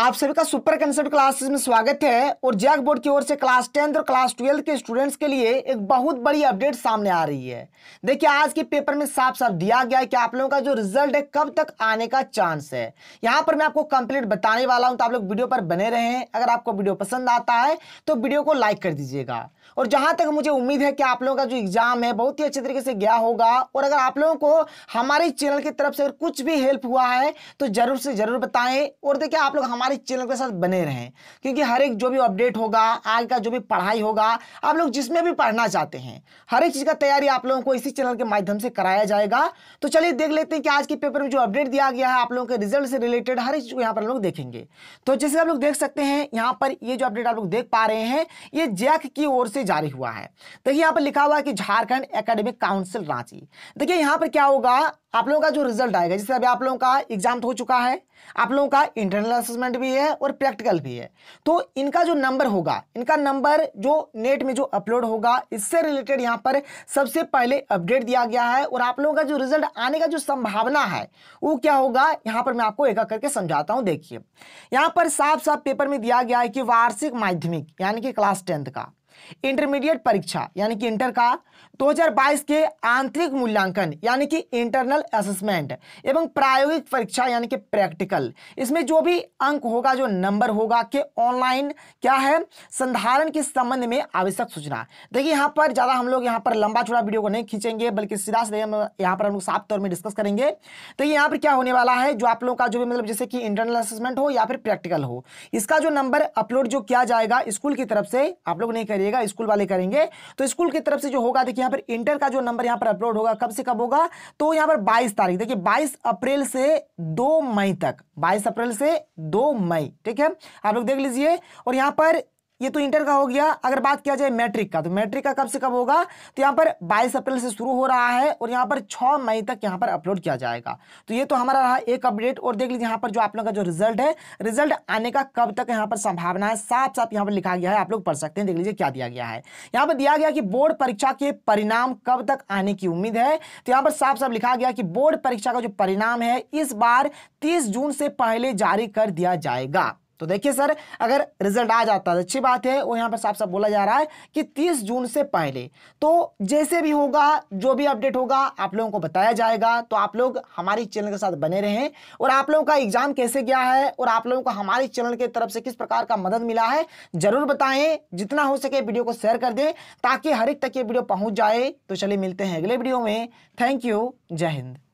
आप सभी का सुपर कंसेप्ट क्लासेस में स्वागत है और जैक बोर्ड की ओर से क्लास टेंथ और क्लास ट्वेल्थ के स्टूडेंट्स के लिए एक बहुत बड़ी अपडेट सामने आ रही है देखिए आज के पेपर में साफ साफ दिया गया है कि आप लोगों का जो रिजल्ट है कब तक आने का चांस है यहाँ पर मैं आपको कंप्लीट बताने वाला हूँ तो आप लोग वीडियो पर बने रहें अगर आपको वीडियो पसंद आता है तो वीडियो को लाइक कर दीजिएगा और जहां तक मुझे उम्मीद है कि आप लोगों का जो एग्जाम है बहुत ही अच्छे तरीके से गया होगा और अगर आप लोगों को हमारे चैनल की तरफ से अगर कुछ भी हेल्प हुआ है तो जरूर से जरूर बताएं और देखिए आप लोग हमारे हमारे चैनल के साथ बने रहें क्योंकि हर एक जो भी अपडेट होगा आज का जो भी पढ़ाई होगा आप लोग जिसमें भी पढ़ना चाहते हैं हर एक चीज़ का तैयारी आप लोगों को इसी चैनल के माध्यम से कराया जाएगा तो चलिए देख लेते हैं कि आज के पेपर में जो अपडेट दिया गया है आप लोगों के रिजल्ट से रिलेटेड हर एक चीज़ को यहाँ पर लोग देखेंगे तो जैसे आप लोग देख सकते हैं यहाँ पर ये जो अपडेट आप लोग देख पा रहे हैं ये जैक की ओर से जारी हुआ है देखिए यहाँ पर लिखा हुआ है कि झारखंड एकेडमिक काउंसिल रांची देखिए यहाँ पर क्या होगा आप लोगों का जो रिजल्ट आएगा जैसे अभी आप लोगों का एग्जाम हो चुका है आप लोगों का इंटरनल असेसमेंट भी है और प्रैक्टिकल भी है तो इनका जो नंबर होगा इनका नंबर जो नेट में जो अपलोड होगा इससे रिलेटेड यहाँ पर सबसे पहले अपडेट दिया गया है और आप लोगों का जो रिजल्ट आने का जो संभावना है वो क्या होगा यहाँ पर मैं आपको एक करके समझाता हूँ देखिए यहाँ पर साफ साफ पेपर में दिया गया है कि वार्षिक माध्यमिक यानी कि क्लास टेंथ का इंटरमीडिएट परीक्षा यानी कि इंटर का 2022 के आंतरिक मूल्यांकन यानी कि इंटरनल असेसमेंट एवं प्रायोगिक परीक्षा यानी कि प्रैक्टिकल इसमें जो भी अंक होगा जो नंबर होगा के ऑनलाइन क्या है संधारण के संबंध में आवश्यक सूचना देखिए यहाँ पर ज़्यादा हम लोग यहाँ पर लंबा छोड़ा वीडियो को नहीं खींचेंगे बल्कि सीधा सीधे हम यहाँ पर हम लोग साफ तौर में डिस्कस करेंगे तो यहाँ पर क्या होने वाला है जो आप लोगों का जो भी मतलब जैसे कि इंटरनल असेसमेंट हो या फिर प्रैक्टिकल हो इसका जो नंबर अपलोड जो किया जाएगा स्कूल की तरफ से आप लोग नहीं करिएगा करिएगा स्कूल वाले करेंगे तो स्कूल की तरफ से जो होगा देखिए यहाँ पर इंटर का जो नंबर यहाँ पर अपलोड होगा कब से कब होगा तो यहाँ पर बाईस तारीख देखिए बाईस अप्रैल से दो मई तक बाईस अप्रैल से दो मई ठीक है आप लोग देख लीजिए और यहाँ पर ये तो इंटर का हो गया अगर बात किया जाए मैट्रिक का तो मैट्रिक का कब से कब होगा तो यहाँ पर बाईस अप्रैल से शुरू हो रहा है और यहाँ पर 6 मई तक यहाँ पर अपलोड किया जाएगा तो ये तो हमारा रहा एक अपडेट और देख लीजिए यहाँ पर जो आप लोग का जो रिजल्ट है रिजल्ट आने का कब तक यहाँ पर संभावना है साफ साफ यहाँ पर लिखा गया है आप लोग पढ़ सकते हैं देख लीजिए क्या दिया गया है यहाँ पर दिया गया कि बोर्ड परीक्षा के परिणाम कब तक आने की उम्मीद है तो यहाँ पर साफ साफ लिखा गया कि बोर्ड परीक्षा का जो परिणाम है इस बार तीस जून से पहले जारी कर दिया जाएगा तो देखिए सर अगर रिजल्ट आ जाता है तो अच्छी बात है वो यहाँ पर साफ साफ बोला जा रहा है कि 30 जून से पहले तो जैसे भी होगा जो भी अपडेट होगा आप लोगों को बताया जाएगा तो आप लोग हमारी चैनल के साथ बने रहें और आप लोगों का एग्जाम कैसे गया है और आप लोगों को हमारे चैनल की तरफ से किस प्रकार का मदद मिला है जरूर बताएं जितना हो सके वीडियो को शेयर कर दें ताकि हर एक तक ये वीडियो पहुँच जाए तो चलिए मिलते हैं अगले वीडियो में थैंक यू जय हिंद